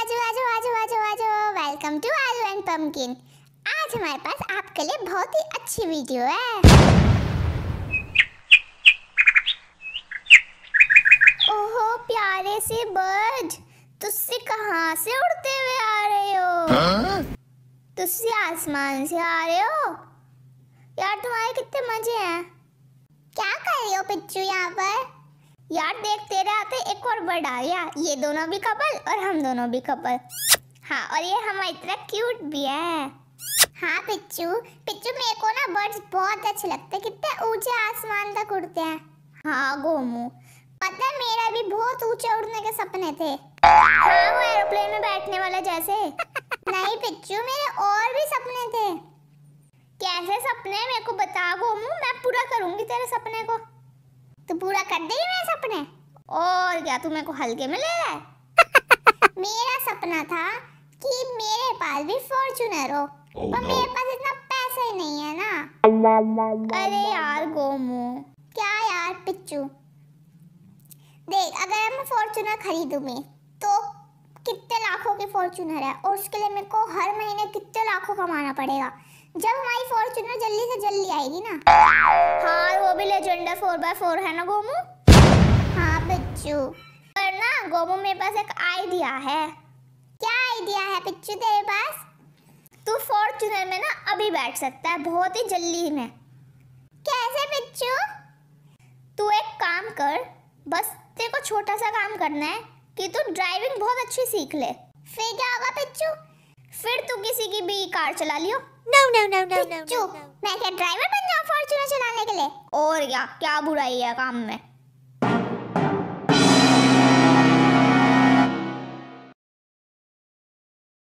आजो आजो आजो आजो आजो welcome to aloo and pumpkin आज हमारे पास आपके लिए बहुत ही अच्छी वीडियो है ओहो प्यारे से बर्ड तुझसे कहाँ से उड़ते हुए आ रहे हो तुझसे आसमान से आ रहे हो यार तुम्हारे कितने मजे हैं क्या कर रहे हो पिच्चू यहाँ पर यार देख तेरे आते एक और बर्ड आ ये दोनों भी कपल और हम दोनों भी कपल हाँ और ये हमारे इतना क्यूट भी है हाँ पिच्चू पिच्चू मेरे को ना बर्ड्स बहुत अच्छे लगते हैं कितने ऊंचे आसमान तक उड़ते हैं हाँ गोमू पता है मेरा भी बहुत ऊंचे उड़ने के सपने थे हाँ वो एरोप्लेन में बैठने वाला जैसे नहीं पिच्चू मेरे और भी सपने थे कैसे सपने मेरे को बता गोमू मैं पूरा करूंगी तेरे सपने को तो पूरा कर देगी मेरे सपने और क्या तू मेरे को हल्के में ले रहा है मेरा सपना था कि मेरे पास भी फॉर्चूनर हो oh, पर no. मेरे पास इतना पैसा ही नहीं है ना अरे यार गोमू क्या यार पिच्चू देख अगर मैं फॉर्चूनर खरीदूंगी तो कितने लाखों के फॉर्चूनर है और उसके लिए मेरे को हर महीने कितने लाखों कमाना पड़ेगा जब हमारी फॉर्चूनर जल्दी से जल्दी आएगी ना हाँ वो भी ले फोर बाय फोर है ना गोमू हाँ पिच्चू पर ना गोमू मेरे पास एक आइडिया है क्या आइडिया है पिच्चू तेरे पास तू फॉर्चुनर में ना अभी बैठ सकता है बहुत ही जल्दी में कैसे पिच्चू तू एक काम कर बस तेरे को छोटा सा काम करना है कि तू ड्राइविंग बहुत अच्छी सीख ले फिर क्या होगा पिच्चू की भी कार चला लियो no no no no no मैं क्या ड्राइवर बन जाऊं फॉर्च्यूनर चलाने के लिए और क्या क्या बुराई है काम में